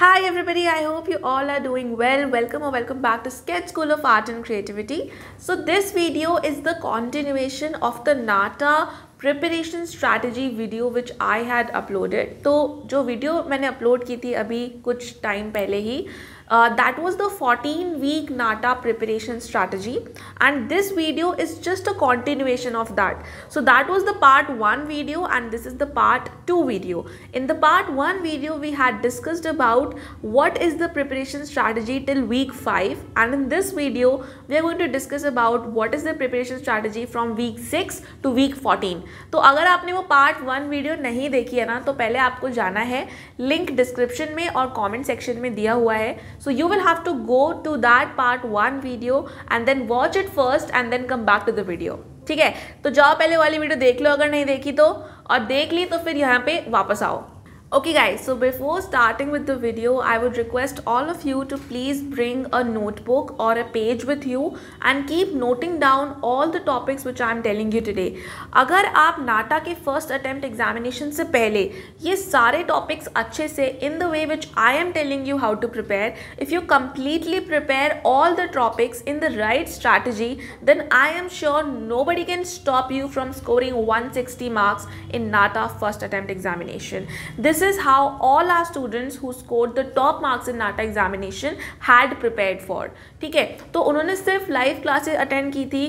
Hi everybody, I hope you all are doing well. Welcome or welcome back to Sketch School of Art and Creativity. So this video is the continuation of the NATA preparation strategy video which I had uploaded तो जो video मैंने upload की थी अभी कुछ time पहले ही Uh, that was the 14 week NATA preparation strategy and this video is just a continuation of that. So that was the part 1 video and this is the part 2 video. In the part 1 video we had discussed about what is the preparation strategy till week 5 and in this video we are going to discuss about what is the preparation strategy from week 6 to week 14. तो अगर आपने वो part 1 video नहीं देखी है ना तो पहले आपको जाना है लिंक डिस्क्रिप्शन में और कमेंट सेक्शन में दिया हुआ है so you will have to go to that part one video and then watch it first and then come back to the video ठीक है तो जाओ पहले वाली वीडियो देख लो अगर नहीं देखी तो और देख ली तो फिर यहाँ पे वापस आओ Okay guys, so before starting with the video, I would request all of you to please bring a notebook or a page with you and keep noting down all the topics which I am telling you today. Agar aap NATA ke first attempt examination se pehle, ye sare topics achhe se in the way which I am telling you how to prepare, if you completely prepare all the topics in the right strategy, then I am sure nobody can stop you from scoring 160 marks in NATA first attempt examination. This This is how all our students who scored the top marks in NATA examination had prepared for. ठीक है तो उन्होंने सिर्फ live classes attend की थी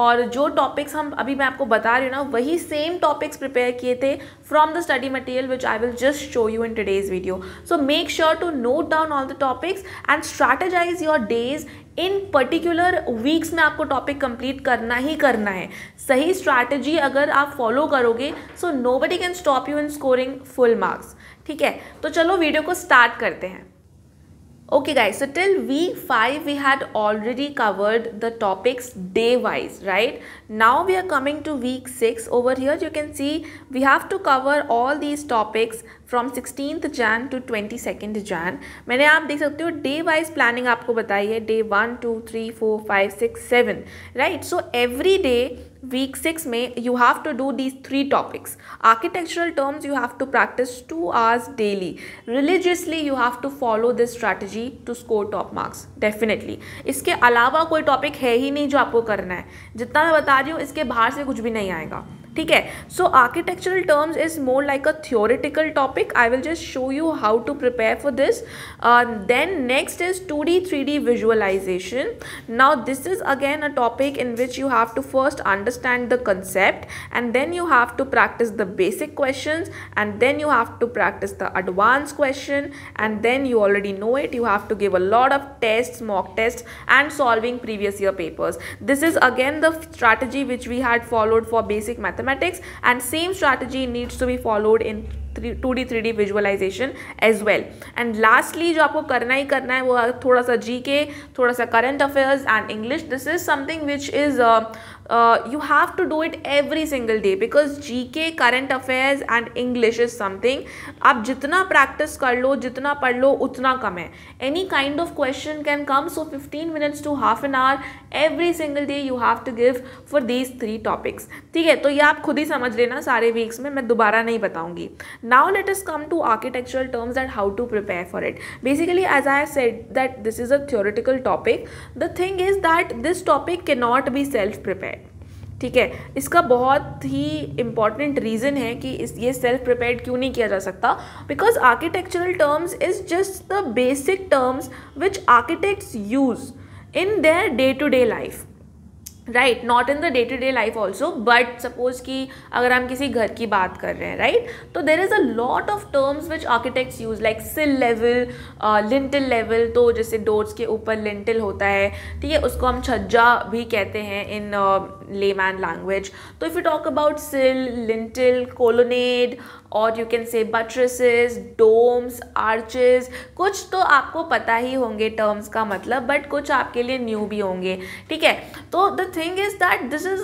और जो topics हम अभी मैं आपको बता रही हूँ ना वही सेम टॉपिक्स प्रिपेयर किए थे from the study material which I will just show you in today's video so make sure to note down all the topics and strategise your days in particular weeks में आपको topic complete करना ही करना है सही strategy अगर आप follow करोगे so nobody can stop you in scoring full marks ठीक है तो चलो वीडियो को स्टार्ट करते हैं okay guys so till week 5 we had already covered the topics day wise right now we are coming to week 6 over here you can see we have to cover all these topics from 16th Jan to 22nd Jan. Jain मैंने आप देख सकते हो day wise planning आपको बताई है day one two three four five six seven right week 6 mein you have to do these three topics architectural terms you have to practice 2 hours daily religiously you have to follow this strategy to score top marks definitely इसके अलावा कोई topic है ही नहीं जो आपको करना है जितना मैं बता रही हूँ इसके बाहर से कुछ भी नहीं आएगा ठीक है so architectural terms is more like a theoretical topic I will just show you how to prepare for this then next is two D three D visualisation now this is again a topic in which you have to first understand the concept and then you have to practice the basic question and then you have to practice the advance question and then you already know it you have to give a lot of tests mock tests and solving previous year papers this is again the strategy which we had followed for basic mathematics and same strategy needs to be followed in 2D 3D visualization as well and lastly जो आपको करना ही करना है वो थोड़ा सा GK थोड़ा सा current affairs and English this is something which is uh, uh, you have to do it every single day because GK current affairs and English is something आप जितना practice कर लो जितना पढ़ लो उतना कम है any kind of question can come so 15 minutes to half an hour every single day you have to give for these three topics ठीक है तो ये आप खुद ही समझ लेना सारे weeks में मैं दोबारा नहीं बताऊंगी now let us come to architectural terms and how to prepare for it basically as I said that this is a theoretical topic the thing is that this topic cannot be self prepared ठीक है इसका बहुत ही important reason है कि इस ये self prepared क्यों नहीं किया जा सकता because architectural terms is just the basic terms which architects use in their day to day life right not in the day to day life also but suppose कि अगर हम किसी घर की बात कर रहे हैं राइट तो there is a lot of terms which architects use like sill level lintel level तो जैसे डोर्स के ऊपर लिंटल होता है ठीक है उसको हम छज्जा भी कहते हैं इन लेमैन लैंग्वेज तो if you talk about sill lintel colonnade और you can say buttresses Doms arches कुछ तो आपको पता ही होंगे टर्म्स का मतलब बट कुछ आपके लिए न्यू भी होंगे ठीक है तो the thing is that this is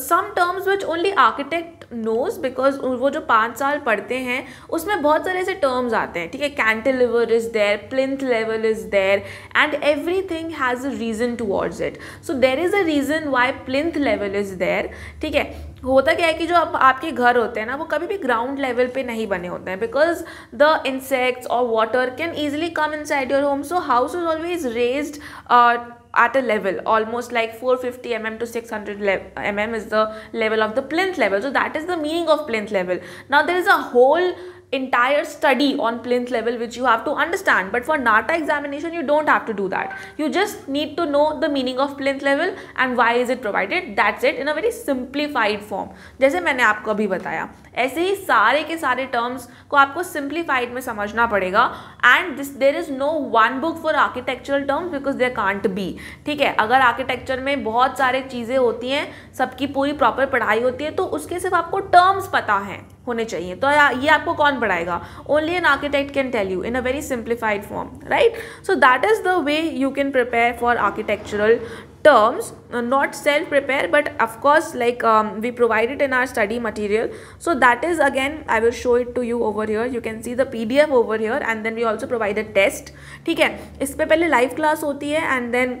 some terms which only architect knows because वो जो पाँच साल पढ़ते हैं उसमें बहुत सारे ऐसे टर्म्स आते हैं ठीक है cantilever is there plinth level is there and everything has a reason towards it so there is a reason why plinth level is there ठीक है होता क्या है कि जो आप, आपके घर होते हैं ना वो कभी भी ग्राउंड लेवल पे नहीं बने होते हैं बिकॉज द इंसेक्ट्स और water can easily come inside your home so house is always raise at a level almost like four fifty m m to six hundred m m is the level of the plinth level so that is the meaning of plinth level now there is a whole entire study on plinth level which you have to understand but for nata examination you don't have to do that you just need to know the meaning of plinth level and why is it provided that's it in a very simplified form jaise maine aapko abhi bataya ऐसे ही सारे के सारे terms को आपको simplified में समझना पड़ेगा and this there is no one book for architectural terms because there can't be ठीक है अगर आर्किटेक्चर में बहुत सारे चीज़ें होती हैं सबकी पूरी प्रॉपर पढ़ाई होती है तो उसके सिर्फ आपको टर्म्स पता हैं होने चाहिए तो ये आपको कौन पढ़ाएगा only an architect can tell you in a very simplified form right so that is the way you can prepare for architectural terms uh, not self prepare but of course like um, we provide it in our study material so that is again i will show it to you over here you can see the pdf over here and then we also provide a test theek hai is pe live class hoti and then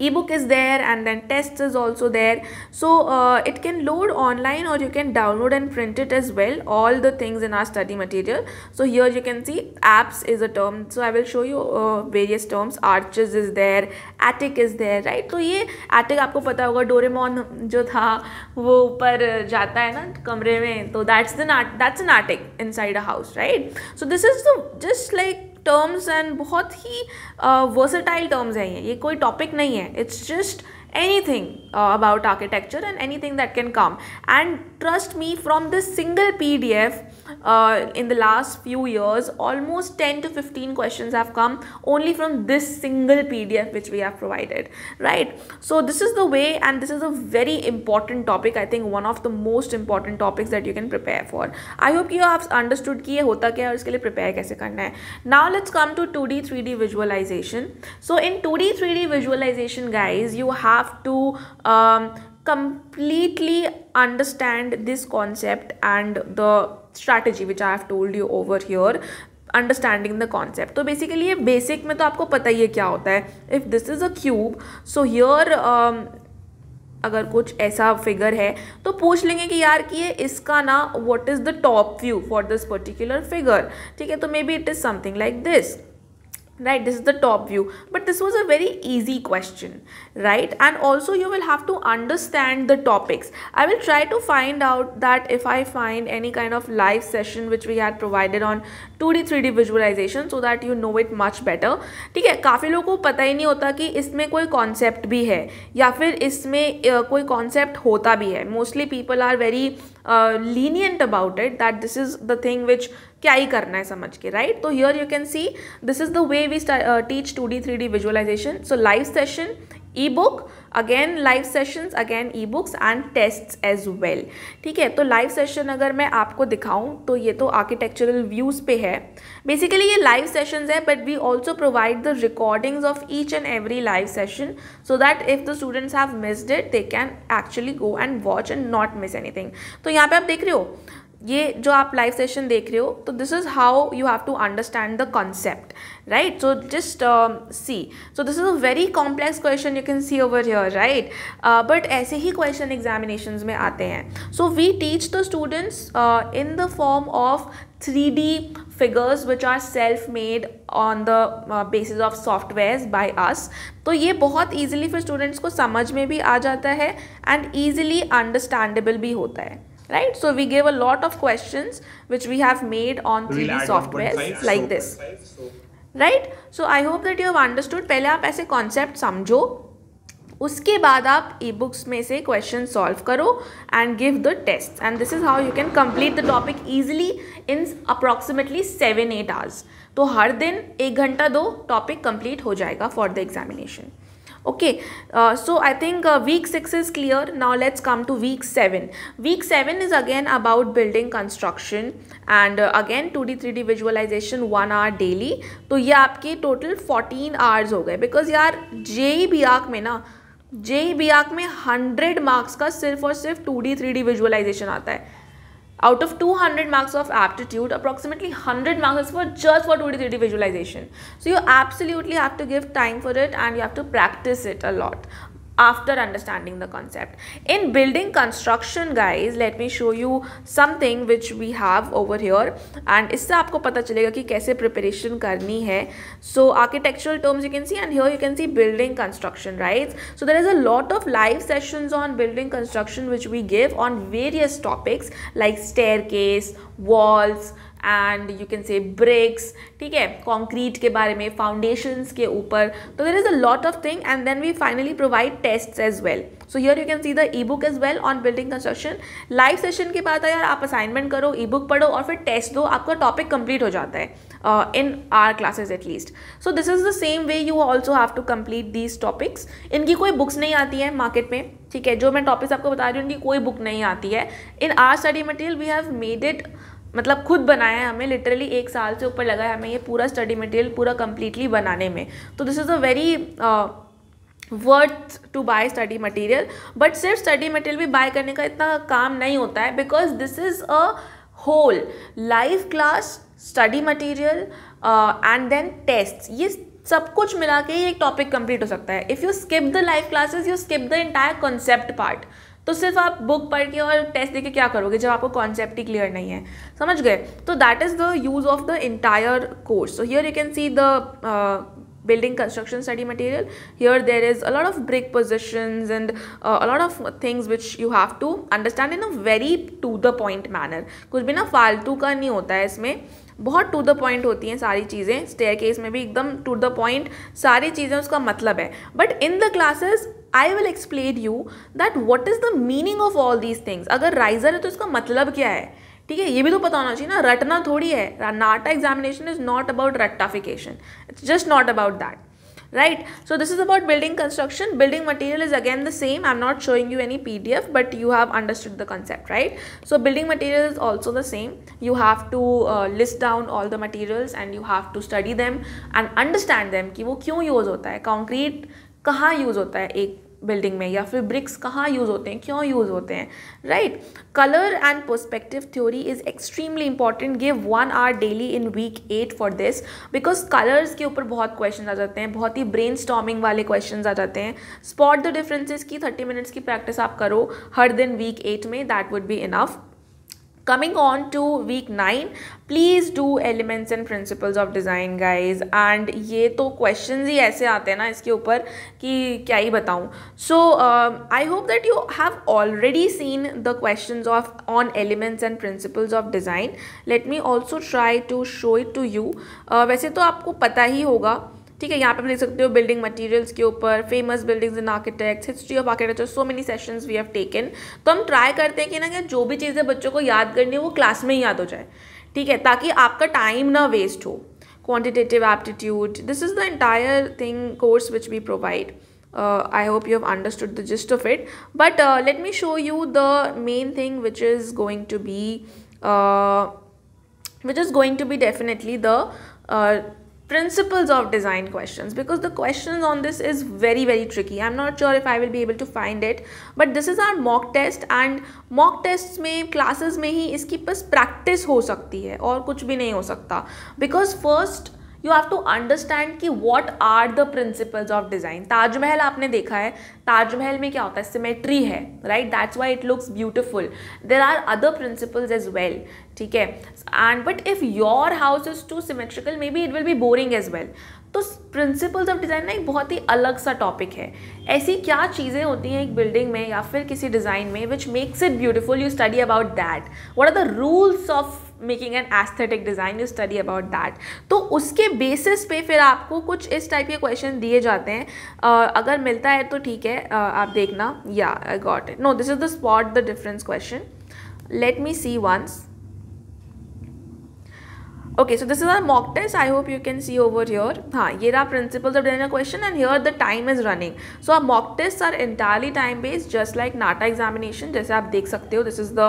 ebook is there and then tests is also there so uh, it can load online or you can download and print it as well all the things in our study material so here you can see apps is a term so i will show you uh, various terms arches is there attic is there right so ye attic aapko pata hoga Doraemon jo tha wo upar jata hai na kamre mein so that's the that's an attic inside a house right so this is the just like terms and बहुत ही versatile uh, terms हैं ये ये कोई topic नहीं है it's just anything uh, about architecture and anything that can come and trust me from this single pdf uh, in the last few years almost 10 to 15 questions have come only from this single pdf which we have provided right so this is the way and this is a very important topic i think one of the most important topics that you can prepare for i hope you have understood ki ye hota kya aur iske liye prepare kaise karna hai now let's come to 2d 3d visualization so in 2d 3d visualization guys you have have to um, completely understand this concept and the strategy which I have told you over here understanding the concept तो basically ये basic में तो आपको पता ही है क्या होता है if this is a cube so here अगर कुछ ऐसा फिगर है तो पूछ लेंगे कि यार कि ये इसका ना what is the top view for this particular figure ठीक है तो may be it is something like this right this is the top view but this was a very easy question right and also you will have to understand the topics i will try to find out that if i find any kind of live session which we had provided on 2d 3d visualization so that you know it much better ठीक है काफ़ी लोगों को पता ही नहीं होता कि इसमें कोई concept भी है या फिर इसमें कोई concept होता भी है Mostly people are very lenient about it that this is the thing which क्या ही करना है समझ के राइट तो here you can see this is the way we teach two D three D visualisation so live session e book again live sessions again e books and tests as well ठीक है तो live session अगर मैं आपको दिखाऊं तो ये तो आर्किटेक्चरल व्यूज़ पे है बेसिकली ये लाइव सेशंस है but we also provide the recordings of each and every live session so that if the students have missed it they can actually go and watch and not miss anything तो यहाँ पे आप देख रहे हो ये जो आप लाइव सेशन देख रहे हो तो this is how you have to understand the concept right so just see so this is a very complex question you can see over here right but ऐसे ही क्वेश्चन एग्जामिनेशन में आते हैं so we teach the students in the form of three D figures which are self made on the basis of software by us तो ये बहुत easily फिर students को समझ में भी आ जाता है एंड ईजिली अंडरस्टैंडेबल भी होता है right so we gave a lot of questions which we have made on 3d we'll softwares 5, like so this so. right so i hope that you have understood पहले आप ऐसे concept समझो उसके बाद आप ई बुक्स में से क्वेश्चन सॉल्व करो and give the test and this is how you can complete the topic easily in approximately seven eight hours तो हर दिन एक घंटा दो टॉपिक कंप्लीट हो जाएगा for the examination okay so I think week six is clear now let's come to week seven week seven is again about building construction and again two D three D visualisation one hour daily तो ये आपके total fourteen hours हो गए because यार जे E B आक में ना जे E B आक में हंड्रेड मार्क्स का सिर्फ और सिर्फ two D three D visualisation आता है out of 200 marks of aptitude approximately 100 marks is for just for 2d 3d visualization so you absolutely have to give time for it and you have to practice it a lot after understanding the concept in building construction guys let me show you something which we have over here and इससे आपको पता चलेगा कि कैसे preparation करनी है so architectural terms you can see and here you can see building construction right so there is a lot of live sessions on building construction which we give on various topics like staircase walls and you can say bricks ठीक है concrete के बारे में foundations के ऊपर तो there is a lot of thing and then we finally provide test as well so here you can see the e book as well on building construction live session के बाद यार आप असाइनमेंट करो ई book पढ़ो और फिर test दो आपका टॉपिक कंप्लीट हो जाता है in our classes at least so this is the same way you also have to complete these topics इनकी कोई बुक्स नहीं आती है मार्केट में ठीक है जो मैं टॉपिक्स आपको बता रही हूँ उनकी कोई बुक नहीं आती है in our study material we have made it मतलब खुद बनाया है हमें लिटरली एक साल से ऊपर लगा है हमें ये पूरा स्टडी मटेरियल पूरा कम्प्लीटली बनाने में तो this is a very worth to buy study material but सिर्फ स्टडी मटेरियल भी बाय करने का इतना काम नहीं होता है because this is a whole live class study material and then test ये सब कुछ मिला के ही एक टॉपिक कंप्लीट हो सकता है if you skip the live classes you skip the entire concept part तो सिर्फ आप बुक पढ़ के और टेस्ट देके के क्या करोगे जब आपको कॉन्सेप्ट ही क्लियर नहीं है समझ गए तो that is the use of the entire course so here you can see the building construction study material here there is a lot of brick position and a lot of things which you have to understand in a very to the point manner कुछ भी ना फालतू का नहीं होता है इसमें बहुत टू द पॉइंट होती हैं सारी चीज़ें स्टेयर केस में भी एकदम टू द पॉइंट सारी चीज़ें उसका मतलब है but in the classes I will explain you that what is the meaning of all these things अगर राइजर है तो इसका मतलब क्या है ठीक है ये भी तो पता होना चाहिए ना रटना थोड़ी है NATA examination is not about रट्टाफिकेशन it's just not about that right so this is about building construction building material is again the same I am not showing you any P D F but you have understood the concept right so building material is also the same you have to list down all the materials and you have to study them and understand them कि वो क्यों use होता है concrete कहाँ use होता है एक building में या फिर ब्रिक्स कहाँ यूज़ होते हैं क्यों यूज़ होते हैं right colour and perspective theory is extremely important give one hour daily in week eight for this because colours के ऊपर बहुत क्वेश्चन आ जाते हैं बहुत ही ब्रेन स्टॉमिंग वाले क्वेश्चन आ जाते हैं स्पॉट द डिफ्रेंसेज की थर्टी मिनट्स की प्रैक्टिस आप करो हर दिन वीक एट में that would be enough coming on to week 9 please do elements and principles of design guys and ये तो क्वेश्चन ही ऐसे आते हैं ना इसके ऊपर कि क्या ही बताऊँ so I hope that you have already seen the question of on elements and principles of design let me also try to show it to you वैसे तो आपको पता ही होगा ठीक है यहाँ पे हम देख सकते हो बिल्डिंग मटेरियल्स के ऊपर famous buildings in architect history of architecture so many sessions we have taken तो हम ट्राई करते हैं कि ना कि जो भी चीज़ें बच्चों को याद करनी है वो क्लास में ही याद हो जाए ठीक है ताकि आपका टाइम ना वेस्ट हो quantitative aptitude this is the entire thing course which we provide I hope you have understood the gist of it but let me show you the main thing which is going to be which is going to be definitely the principles of design questions because the questions on this is very very tricky i'm not sure if i will be able to find it but this is our mock test and mock tests mein classes mein hi iski bas practice ho sakti hai aur kuch bhi nahi ho sakta because first you have to understand कि what are the principles of design Taj Mahal आपने देखा है ताजमहल में क्या होता है symmetry है right that's why it looks beautiful there are other principles as well ठीक है and but if your house is too symmetrical may B it will be boring as well तो प्रिंसिपल्स ऑफ डिज़ाइन ना एक बहुत ही अलग सा topic है ऐसी क्या चीज़ें होती हैं एक बिल्डिंग में या फिर किसी डिज़ाइन में which makes it beautiful you study about that what are the rules of making an aesthetic design you study about that तो उसके बेसिस पे फिर आपको कुछ इस टाइप के क्वेश्चन दिए जाते हैं uh, अगर मिलता है तो ठीक है uh, आप देखना या I got it no this is the spot the difference question let me see once okay so this is our mock test I hope you can see over your हाँ ये रहा principle of design question and here the time is running so our mock test are entirely time based just like NATA examination जैसे आप देख सकते हो this is the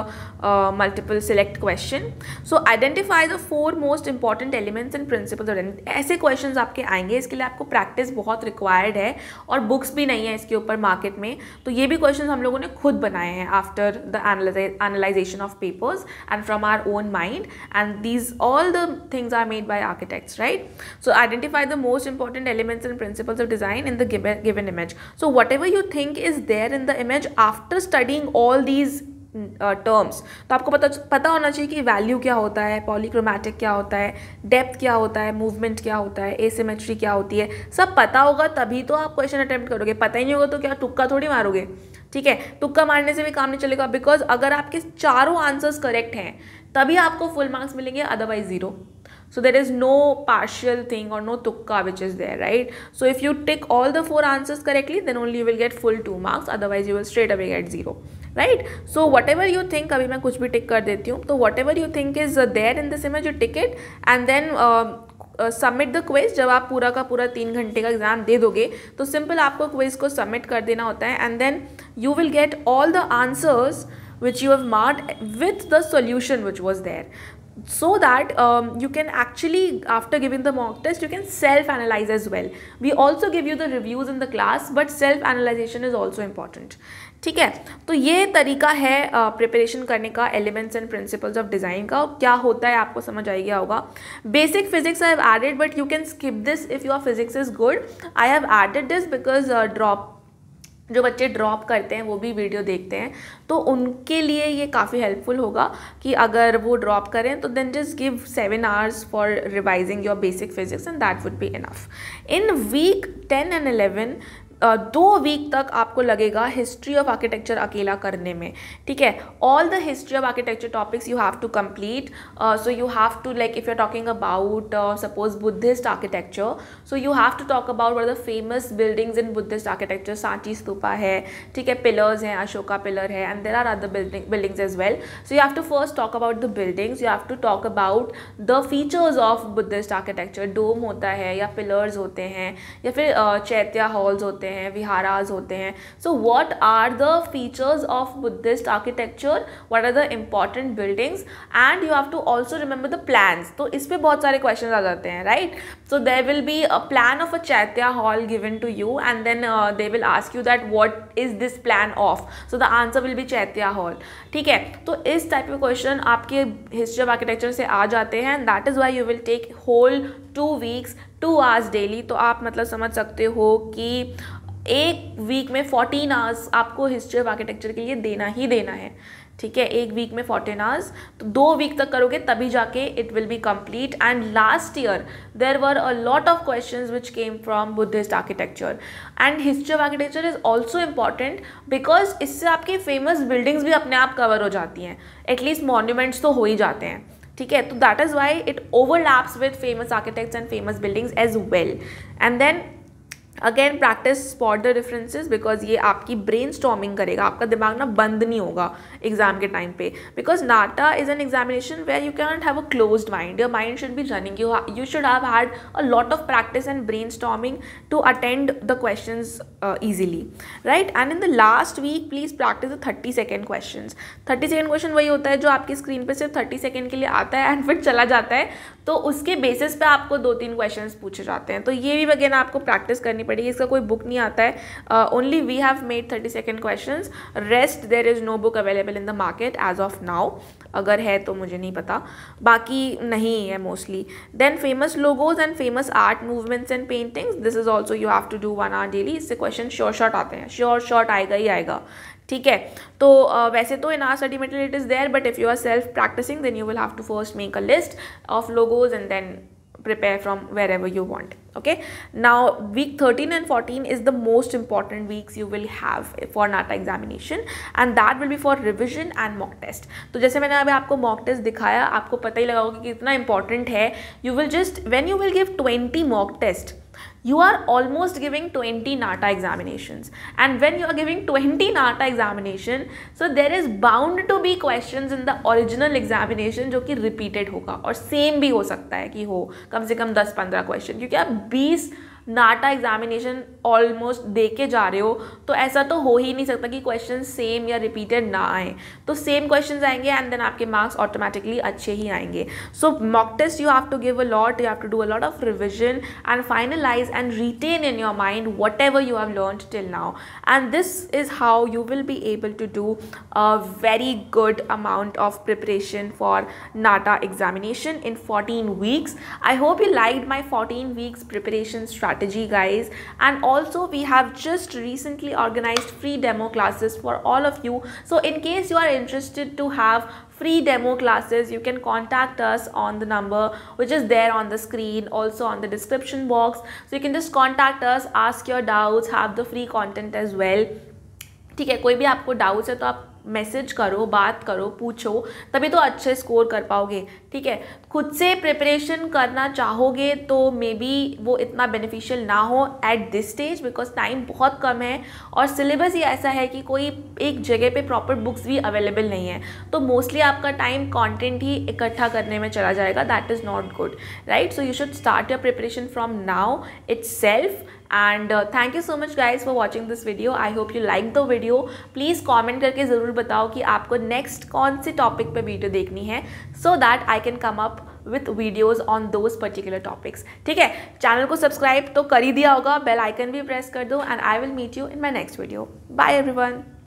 multiple select question so identify the four most important elements and principle of design ऐसे question आपके आएंगे इसके लिए आपको प्रैक्टिस बहुत रिक्वायर्ड है और बुक्स भी नहीं है इसके ऊपर मार्केट में तो ये भी क्वेश्चन हम लोगों ने खुद बनाए हैं after the analyzation of papers and from our own mind and these all the things are made by architects, right? So identify the most important elements and principles of design in the given, given image. So whatever you think is there in the image after studying all these terms uh, तो आपको पता पता होना चाहिए कि value क्या होता है पॉलीक्रोमैटिक क्या होता है डेप्थ क्या होता है मूवमेंट क्या होता है एसिमेट्री क्या होती है सब पता होगा तभी तो आप क्वेश्चन अटैम्प्ट करोगे पता ही नहीं होगा तो क्या टुक्का थोड़ी मारोगे ठीक है टुक्का मारने से भी काम नहीं चलेगा बिकॉज अगर आपके चारों आंसर्स करेक्ट हैं तभी आपको फुल मार्क्स मिलेंगे otherwise zero so there is no partial thing और नो तुक्का which is there right so if you take all the four answers correctly then only you will get full two marks otherwise you will straight away get zero right so whatever you think अभी मैं कुछ भी tick कर देती हूँ तो whatever you think is there in the same you tick it and then submit the quiz जब आप पूरा का पूरा तीन घंटे का एग्जाम दे दोगे तो सिंपल आपको क्वेज को सबमिट कर देना होता है and then you will get all the answers which you have marked with the solution which was there so that um, you can actually after giving the mock test you can self analyze as well we also give you the reviews in the class but self analyzation is also important ठीक है तो ये तरीका है preparation uh, करने का elements and principles of design का क्या होता है आपको समझ आई गया होगा basic physics I have added but you can skip this if your physics is good I have added this because drop जो बच्चे ड्रॉप करते हैं वो भी वीडियो देखते हैं तो उनके लिए ये काफ़ी हेल्पफुल होगा कि अगर वो ड्रॉप करें तो then just give seven hours for revising your basic physics and that would be enough in week ten and eleven दो वीक तक आपको लगेगा हिस्ट्री ऑफ आर्किटेक्चर अकेला करने में ठीक है all the history of architecture topics you have to complete so you have to like if you are talking about suppose Buddhist architecture so you have to talk about where the famous buildings in Buddhist architecture Sanchi stupa है ठीक है pillars हैं Ashoka pillar है and there are other building buildings as well so you have to first talk about the buildings you have to talk about the features of Buddhist architecture dome होता है या pillars होते हैं या फिर चैत्या halls होते हैं होते हैं विहाराज होते हैं so what are the features of Buddhist architecture what are the important buildings and you have to also remember the plan तो इस पर बहुत सारे क्वेश्चन आ जाते हैं right so there will be a plan of a chaitya hall given to you and then they will ask you that what is this plan of so the answer will be chaitya hall ठीक है तो इस type के question आपके history of architecture से आ जाते हैं that is why you will take whole two weeks two hours daily तो आप मतलब समझ सकते हो कि एक वीक में फोर्टीन आवर्स आपको हिस्ट्री ऑफ आर्किटेक्चर के लिए देना ही देना है ठीक है एक वीक में फोर्टीन आवर्स तो दो वीक तक करोगे तभी जाके it will be complete and last year there were a lot of question which came from Buddhist architecture and history of architecture is also important because इससे आपकी फेमस बिल्डिंग्स भी अपने आप कवर हो जाती हैं एटलीस्ट मॉन्यूमेंट्स तो हो ही जाते हैं ठीक है तो that is why it overlaps with famous architects and famous buildings as well and then again practice spot the differences because ये आपकी ब्रेन स्टॉमिंग करेगा आपका दिमाग ना बंद नहीं होगा एग्जाम के टाइम पे because NATA is an examination where you cannot have a close mind your mind should be running you you should have had a lot of practice and brainstorming to attend the question easily right and in the last week please practice the thirty second question thirty second question वही होता है जो आपकी screen पर सिर्फ thirty second के लिए आता है एंड फिर चला जाता है तो उसके बेसिस पे आपको दो तीन क्वेश्चन पूछे जाते हैं तो ये भी वगैरह आपको प्रैक्टिस करनी करनी पड़ेगी इसका कोई बुक नहीं आता है only we have made thirty second question rest there is no book available in the market as of now अगर है तो मुझे नहीं पता बाकी नहीं है mostly then famous logos and famous art movements and paintings this is also you have to do one hour daily इससे क्वेश्चन श्योर शॉर्ट आते हैं श्योर शॉर्ट आएगा ही आएगा ठीक है तो uh, वैसे तो in our study material it is there but if you are self practicing then you will have to first make a list of logos and then prepare from wherever you want okay now week 13 and 14 is the most important weeks you will have for nata examination and that will be for revision and mock test तो जैसे मैंने अभी आपको mock test दिखाया आपको पता ही लगा होगा कि कितना important है you will just when you will give 20 mock test you are almost giving 20 NATA examinations. And when you are giving 20 NATA examination, so there is bound to be questions in the original examination जो कि repeated होगा और same भी हो सकता है कि हो कम से कम 10-15 question क्योंकि आप 20 नाटा एग्जामिनेशन ऑलमोस्ट दे के जा रहे हो तो ऐसा तो हो ही नहीं सकता कि क्वेश्चन सेम या रिपीटेड ना आए तो सेम क्वेश्चन आएंगे एंड देन आपके मार्क्स ऑटोमेटिकली अच्छे ही आएंगे so mock test you have to give a lot you have to do a lot of revision and finalize and retain in your mind whatever you have learn till now and this is how you will be able to do a very good amount of preparation for NATA examination in fourteen weeks I hope you like my fourteen weeks preparation strategy guys and all also we have just recently organized free demo classes for all of you. So in case you are interested to have free demo classes you can contact us on the number which is there on the screen also on the description box so you can just contact us ask your doubts have the free content as well ठीक है कोई भी आपको doubts है तो आप message करो बात करो पूछो तभी तो अच्छे स्कोर कर पाओगे ठीक है खुद से प्रिपरेशन करना चाहोगे तो मे बी वो इतना बेनिफिशियल ना हो at this stage because time बहुत कम है और सिलेबस ही ऐसा है कि कोई एक जगह पे प्रॉपर बुक्स भी अवेलेबल नहीं है तो मोस्टली आपका टाइम कंटेंट ही इकट्ठा करने में चला जाएगा that is not good right so you should start your preparation from now itself and thank you so much guys for watching this video I hope you like the video please comment करके ज़रूर बताओ कि आपको next कौन से topic पर video देखनी है so that I can come up with videos on those particular topics ठीक है चैनल को सब्सक्राइब तो कर ही दिया होगा बेल आइकन भी प्रेस कर दो and I will meet you in my next video bye one